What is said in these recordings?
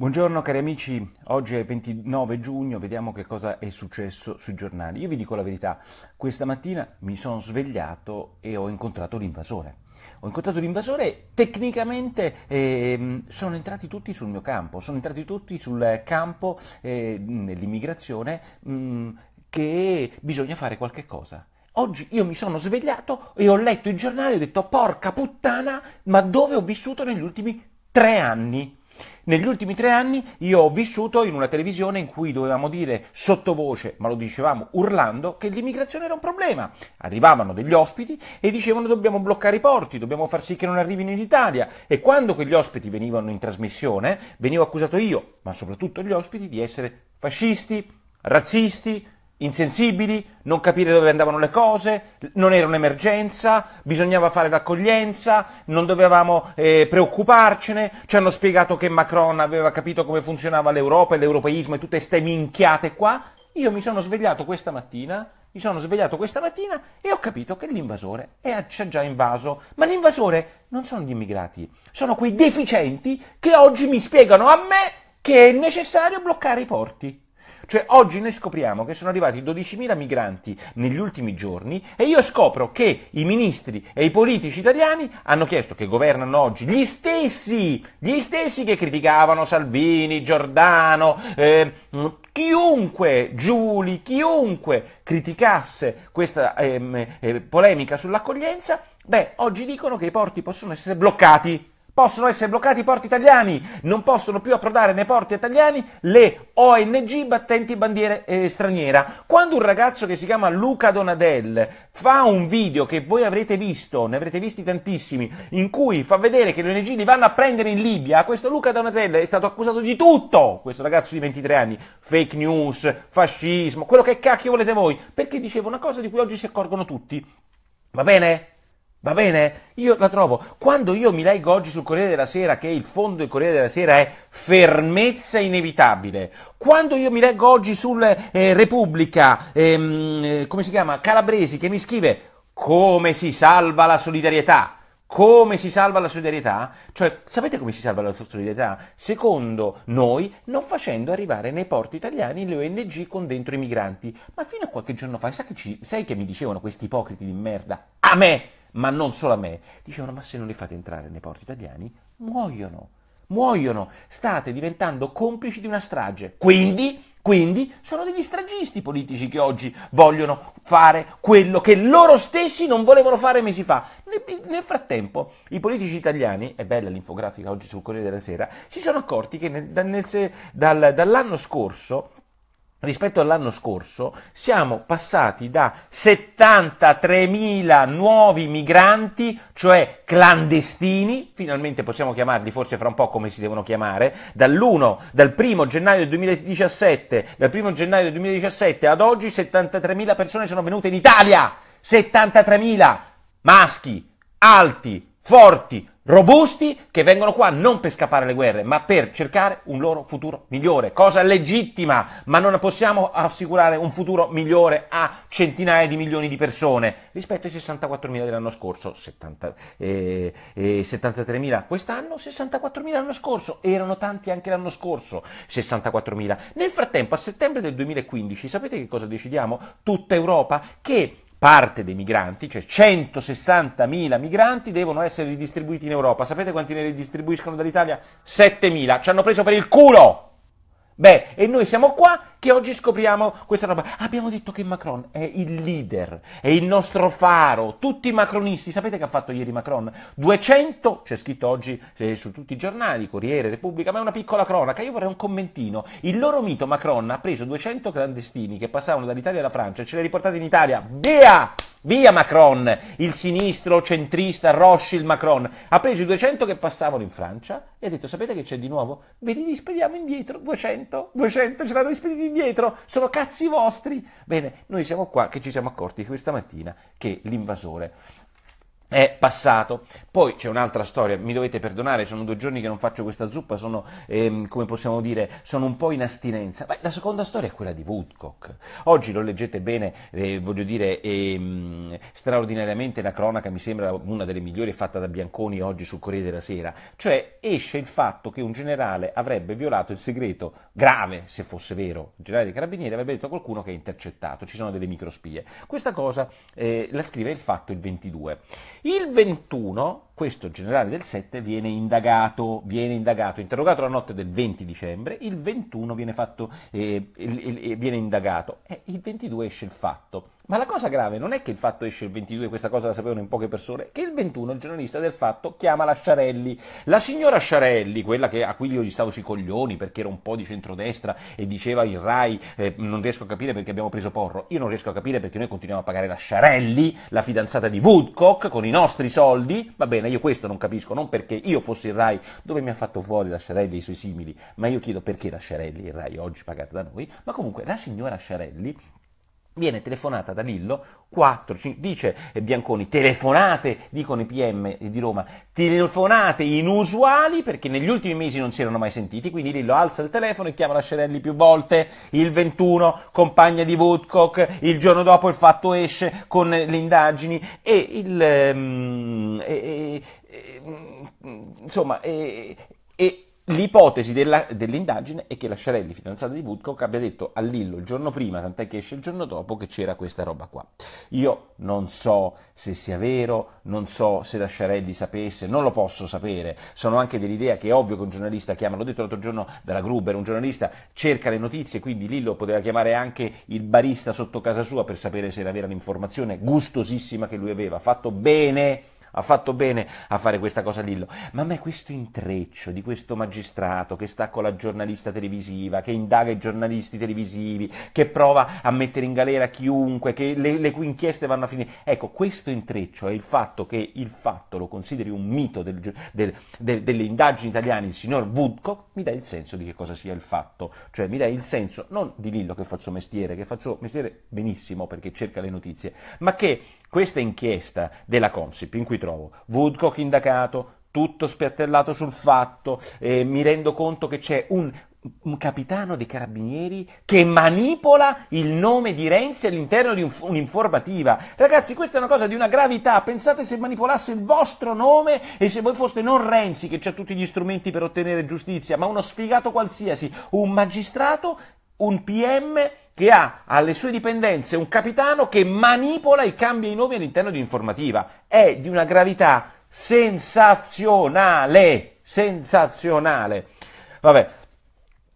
Buongiorno cari amici, oggi è 29 giugno, vediamo che cosa è successo sui giornali. Io vi dico la verità, questa mattina mi sono svegliato e ho incontrato l'invasore. Ho incontrato l'invasore, e tecnicamente eh, sono entrati tutti sul mio campo, sono entrati tutti sul campo eh, dell'immigrazione mh, mm, che bisogna fare qualche cosa. Oggi io mi sono svegliato e ho letto il giornale e ho detto porca puttana, ma dove ho vissuto negli ultimi tre anni? Negli ultimi tre anni io ho vissuto in una televisione in cui dovevamo dire sottovoce, ma lo dicevamo urlando, che l'immigrazione era un problema. Arrivavano degli ospiti e dicevano dobbiamo bloccare i porti, dobbiamo far sì che non arrivino in Italia. E quando quegli ospiti venivano in trasmissione, venivo accusato io, ma soprattutto gli ospiti, di essere fascisti, razzisti, insensibili, non capire dove andavano le cose, non era un'emergenza, bisognava fare l'accoglienza, non dovevamo eh, preoccuparcene, ci hanno spiegato che Macron aveva capito come funzionava l'Europa e l'europeismo e tutte queste minchiate qua. Io mi sono svegliato questa mattina, mi sono svegliato questa mattina e ho capito che l'invasore ci ha già invaso, ma l'invasore non sono gli immigrati, sono quei deficienti che oggi mi spiegano a me che è necessario bloccare i porti. Cioè oggi noi scopriamo che sono arrivati 12.000 migranti negli ultimi giorni e io scopro che i ministri e i politici italiani hanno chiesto che governano oggi gli stessi, gli stessi che criticavano Salvini, Giordano, eh, chiunque, Giuli, chiunque criticasse questa ehm, eh, polemica sull'accoglienza, beh, oggi dicono che i porti possono essere bloccati. Possono essere bloccati i porti italiani, non possono più approdare nei porti italiani le ONG battenti bandiera eh, straniera. Quando un ragazzo che si chiama Luca Donadel fa un video che voi avrete visto, ne avrete visti tantissimi, in cui fa vedere che le ONG li vanno a prendere in Libia, questo Luca Donadel è stato accusato di tutto, questo ragazzo di 23 anni, fake news, fascismo, quello che cacchio volete voi, perché diceva una cosa di cui oggi si accorgono tutti. Va bene? Va bene? Io la trovo. Quando io mi leggo oggi sul Corriere della Sera che il fondo del Corriere della Sera è fermezza inevitabile, quando io mi leggo oggi sul eh, Repubblica, ehm, eh, come si chiama, Calabresi, che mi scrive come si salva la solidarietà, come si salva la solidarietà? Cioè, sapete come si salva la solidarietà? Secondo noi, non facendo arrivare nei porti italiani le ONG con dentro i migranti. Ma fino a qualche giorno fa, sai che, ci, sai che mi dicevano questi ipocriti di merda? A me! ma non solo a me, dicevano ma se non li fate entrare nei porti italiani muoiono, muoiono, state diventando complici di una strage. Quindi, quindi sono degli stragisti politici che oggi vogliono fare quello che loro stessi non volevano fare mesi fa. Nel frattempo, i politici italiani, è bella l'infografica oggi sul Corriere della Sera, si sono accorti che nel, dal, dal, dall'anno scorso rispetto all'anno scorso siamo passati da 73.000 nuovi migranti, cioè clandestini, finalmente possiamo chiamarli forse fra un po' come si devono chiamare, dal 1 gennaio 2017, dal 1 gennaio 2017 ad oggi 73.000 persone sono venute in Italia, 73.000 maschi, alti, forti, robusti che vengono qua non per scappare alle guerre, ma per cercare un loro futuro migliore, cosa legittima, ma non possiamo assicurare un futuro migliore a centinaia di milioni di persone rispetto ai 64.000 dell'anno scorso, 70, eh, eh, 73.000 quest'anno, 64.000 l'anno scorso, erano tanti anche l'anno scorso, 64.000. Nel frattempo, a settembre del 2015, sapete che cosa decidiamo? Tutta Europa che parte dei migranti, cioè 160.000 migranti, devono essere ridistribuiti in Europa. Sapete quanti ne ridistribuiscono dall'Italia? 7.000. Ci hanno preso per il culo! Beh, e noi siamo qua che oggi scopriamo questa roba. Abbiamo detto che Macron è il leader, è il nostro faro, tutti i macronisti. Sapete che ha fatto ieri Macron? 200, c'è scritto oggi eh, su tutti i giornali, Corriere, Repubblica, ma è una piccola cronaca. Io vorrei un commentino. Il loro mito Macron ha preso 200 clandestini che passavano dall'Italia alla Francia e ce li ha riportati in Italia. Via! Via Macron, il sinistro centrista Rothschild Macron, ha preso i 200 che passavano in Francia e ha detto sapete che c'è di nuovo? Ve li rispediamo indietro, 200, 200 ce l'hanno rispediti indietro, sono cazzi vostri. Bene, noi siamo qua che ci siamo accorti questa mattina che l'invasore è passato. Poi c'è un'altra storia, mi dovete perdonare, sono due giorni che non faccio questa zuppa, sono, ehm, come possiamo dire, sono un po' in astinenza. Beh, la seconda storia è quella di Woodcock. Oggi lo leggete bene, eh, voglio dire, ehm, straordinariamente la cronaca mi sembra una delle migliori fatta da Bianconi oggi sul Corriere della Sera. Cioè esce il fatto che un generale avrebbe violato il segreto, grave se fosse vero, il generale dei carabinieri avrebbe detto a qualcuno che è intercettato, ci sono delle microspie. Questa cosa eh, la scrive il fatto il 22. Il 21 questo generale del 7 viene indagato, viene indagato, interrogato la notte del 20 dicembre, il 21 viene, fatto, eh, eh viene indagato e eh, il 22 esce il fatto. Ma la cosa grave non è che il fatto esce il 22, questa cosa la sapevano in poche persone, che il 21 il giornalista del fatto chiama la Sciarelli. La signora Sciarelli, quella che, a cui io gli stavo sui coglioni perché era un po' di centrodestra e diceva il RAI eh, non riesco a capire perché abbiamo preso Porro, io non riesco a capire perché noi continuiamo a pagare la Sciarelli, la fidanzata di Woodcock, con i nostri soldi, va bene, io questo non capisco, non perché io fossi il RAI dove mi ha fatto fuori la Sciarelli e i suoi simili, ma io chiedo perché la Sciarelli, il RAI oggi pagato da noi, ma comunque la signora Sciarelli Viene telefonata da Lillo, 4, 5, dice eh, Bianconi, telefonate, dicono i PM eh, di Roma, telefonate inusuali perché negli ultimi mesi non si erano mai sentiti, quindi Lillo alza il telefono e chiama la Scerelli più volte, il 21 compagna di Woodcock, il giorno dopo il fatto esce con le indagini e il... Um, e, e, e, mm, insomma... e, L'ipotesi della, dell'indagine è che la Sciarelli, fidanzata di Woodcock, abbia detto a Lillo il giorno prima, tant'è che esce il giorno dopo, che c'era questa roba qua. Io non so se sia vero, non so se la Sciarelli sapesse, non lo posso sapere. Sono anche dell'idea che è ovvio che un giornalista chiama, l'ho detto l'altro giorno dalla Gruber, un giornalista cerca le notizie, quindi Lillo poteva chiamare anche il barista sotto casa sua per sapere se era vera l'informazione gustosissima che lui aveva. Fatto bene! ha fatto bene a fare questa cosa Lillo, ma a me questo intreccio di questo magistrato che sta con la giornalista televisiva, che indaga i giornalisti televisivi, che prova a mettere in galera chiunque, che le, le cui inchieste vanno a finire, ecco questo intreccio è il fatto che il fatto lo consideri un mito del, del, del, delle indagini italiane, il signor Woodcock, mi dà il senso di che cosa sia il fatto, cioè mi dà il senso non di Lillo che faccio mestiere, che faccio mestiere benissimo perché cerca le notizie, ma che questa inchiesta della Consip, in cui trovo Woodcock indagato, tutto spiattellato sul fatto, eh, mi rendo conto che c'è un, un, capitano dei carabinieri che manipola il nome di Renzi all'interno di un, un'informativa. Ragazzi, questa è una cosa di una gravità. Pensate se manipolasse il vostro nome e se voi foste non Renzi che ha tutti gli strumenti per ottenere giustizia, ma uno sfigato qualsiasi, un magistrato, un PM che ha alle sue dipendenze un capitano che manipola e cambia i nomi all'interno di un'informativa. È di una gravità sensazionale, sensazionale. Vabbè,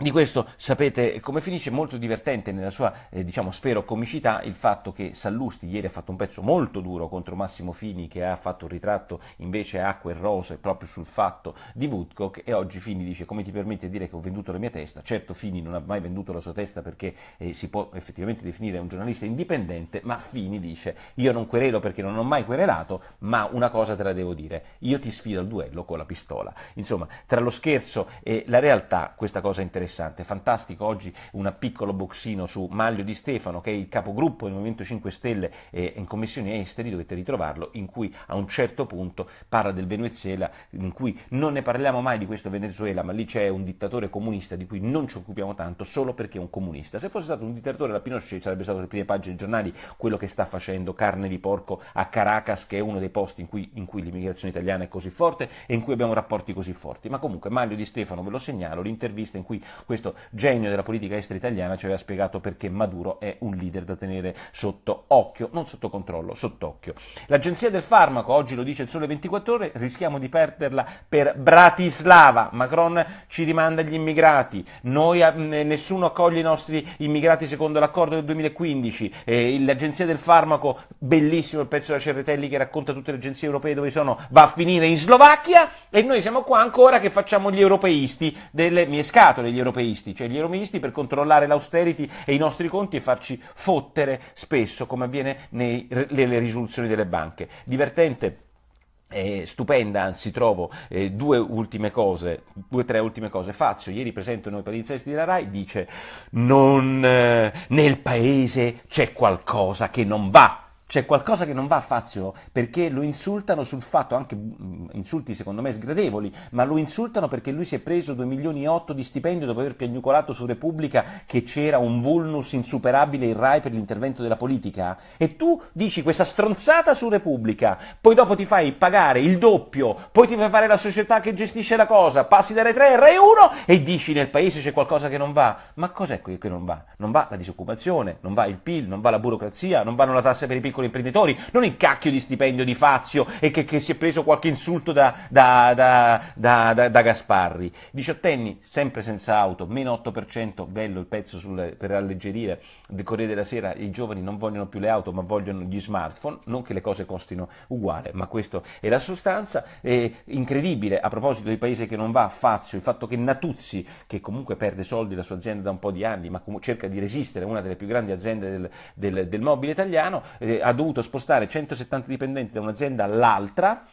di questo sapete come finisce, molto divertente nella sua, eh, diciamo, spero, comicità il fatto che Sallusti ieri ha fatto un pezzo molto duro contro Massimo Fini che ha fatto un ritratto invece acqua e rose proprio sul fatto di Woodcock e oggi Fini dice come ti permette di dire che ho venduto la mia testa, certo Fini non ha mai venduto la sua testa perché eh, si può effettivamente definire un giornalista indipendente, ma Fini dice io non querelo perché non ho mai querelato, ma una cosa te la devo dire, io ti sfido al duello con la pistola. Insomma, tra lo scherzo e la realtà questa cosa è interessante interessante, fantastico oggi un piccolo boxino su Maglio Di Stefano che è il capogruppo del Movimento 5 Stelle eh, in commissioni Esteri, dovete ritrovarlo, in cui a un certo punto parla del Venezuela, in cui non ne parliamo mai di questo Venezuela, ma lì c'è un dittatore comunista di cui non ci occupiamo tanto solo perché è un comunista. Se fosse stato un dittatore la Pinochet sarebbe stato le prime pagine dei giornali quello che sta facendo carne di porco a Caracas, che è uno dei posti in cui, in cui l'immigrazione italiana è così forte e in cui abbiamo rapporti così forti. Ma comunque Mario Di Stefano, ve lo segnalo, l'intervista in cui questo genio della politica estera italiana ci aveva spiegato perché Maduro è un leader da tenere sotto occhio, non sotto controllo, sotto occhio. L'Agenzia del Farmaco, oggi lo dice il Sole 24 Ore, rischiamo di perderla per Bratislava. Macron ci rimanda gli immigrati, Noi, nessuno accoglie i nostri immigrati secondo l'accordo del 2015, eh, l'Agenzia del Farmaco, bellissimo il pezzo da Cerretelli che racconta tutte le agenzie europee dove sono, va a finire in Slovacchia e noi siamo qua ancora che facciamo gli europeisti delle mie scatole, gli europeisti europeisti, cioè gli europeisti per controllare l'austerity e i nostri conti e farci fottere spesso, come avviene nelle risoluzioni delle banche. Divertente. Eh, stupenda, anzi trovo eh, due ultime cose, due o tre ultime cose. Fazio, ieri presente noi per gli insetti della RAI, dice non eh, nel paese c'è qualcosa che non va c'è qualcosa che non va a Fazio perché lo insultano sul fatto, anche mm, insulti secondo me sgradevoli, ma lo insultano perché lui si è preso 2 milioni e 8 di stipendio dopo aver piagnucolato su Repubblica che c'era un vulnus insuperabile in Rai per l'intervento della politica e tu dici questa stronzata su Repubblica, poi dopo ti fai pagare il doppio, poi ti fai fare la società che gestisce la cosa, passi da Rai 3 a Rai 1 e dici nel paese c'è qualcosa che non va. Ma cos'è che non va? Non va la disoccupazione, non va il PIL, non va la burocrazia, non vanno la tassa per i piccoli piccoli imprenditori, non il cacchio di stipendio di Fazio e che, che si è preso qualche insulto da, da, da, da Gasparri. Diciottenni, sempre senza auto, meno 8%, bello il pezzo sul, per alleggerire del Corriere della Sera, i giovani non vogliono più le auto ma vogliono gli smartphone, non che le cose costino uguale, ma questa è la sostanza. È incredibile, a proposito di paese che non va, Fazio, il fatto che Natuzzi, che comunque perde soldi la sua azienda da un po' di anni, ma cerca di resistere, una delle più grandi aziende del, del, del mobile italiano, eh, ha dovuto spostare 170 dipendenti da un'azienda all'altra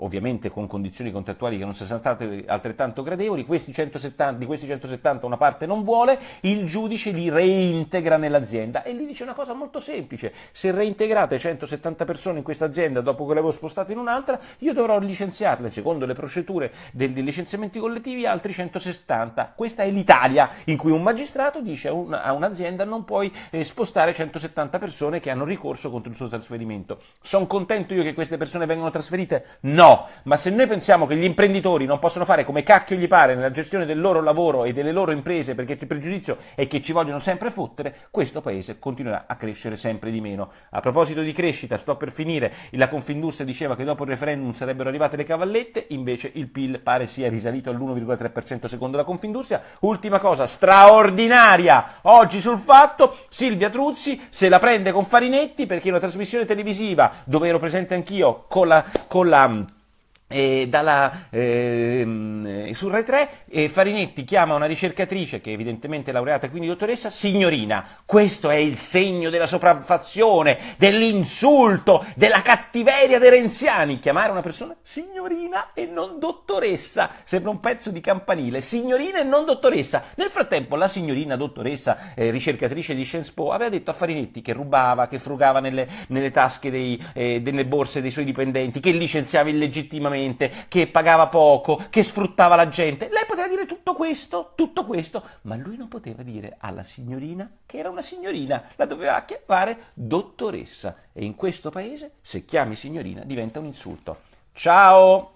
ovviamente con condizioni contrattuali che non sono state altrettanto gradevoli, questi 170, di questi 170 una parte non vuole, il giudice li reintegra nell'azienda e lui dice una cosa molto semplice, se reintegrate 170 persone in questa azienda dopo che le avevo spostate in un'altra, io dovrò licenziarle secondo le procedure dei licenziamenti collettivi altri 160. Questa è l'Italia in cui un magistrato dice a un'azienda non puoi eh, spostare 170 persone che hanno ricorso contro il suo trasferimento. Sono contento io che queste persone vengano trasferite? No, ma se noi pensiamo che gli imprenditori non possono fare come cacchio gli pare nella gestione del loro lavoro e delle loro imprese perché il pregiudizio è che ci vogliono sempre fottere, questo paese continuerà a crescere sempre di meno. A proposito di crescita, sto per finire, la Confindustria diceva che dopo il referendum sarebbero arrivate le cavallette, invece il PIL pare sia risalito all'1,3% secondo la Confindustria. Ultima cosa straordinaria, oggi sul fatto, Silvia Truzzi se la prende con Farinetti perché in una trasmissione televisiva dove ero presente anch'io con la, con la Um. E dalla, eh, su Rai 3 eh, Farinetti chiama una ricercatrice che evidentemente è laureata quindi dottoressa signorina questo è il segno della sopraffazione dell'insulto della cattiveria dei renziani chiamare una persona signorina e non dottoressa sembra un pezzo di campanile signorina e non dottoressa nel frattempo la signorina dottoressa eh, ricercatrice di Sciences Po aveva detto a Farinetti che rubava che frugava nelle, nelle tasche dei, eh, delle borse dei suoi dipendenti che licenziava illegittimamente continuamente, che pagava poco, che sfruttava la gente. Lei poteva dire tutto questo, tutto questo, ma lui non poteva dire alla signorina che era una signorina, la doveva chiamare dottoressa. E in questo paese, se chiami signorina, diventa un insulto. Ciao!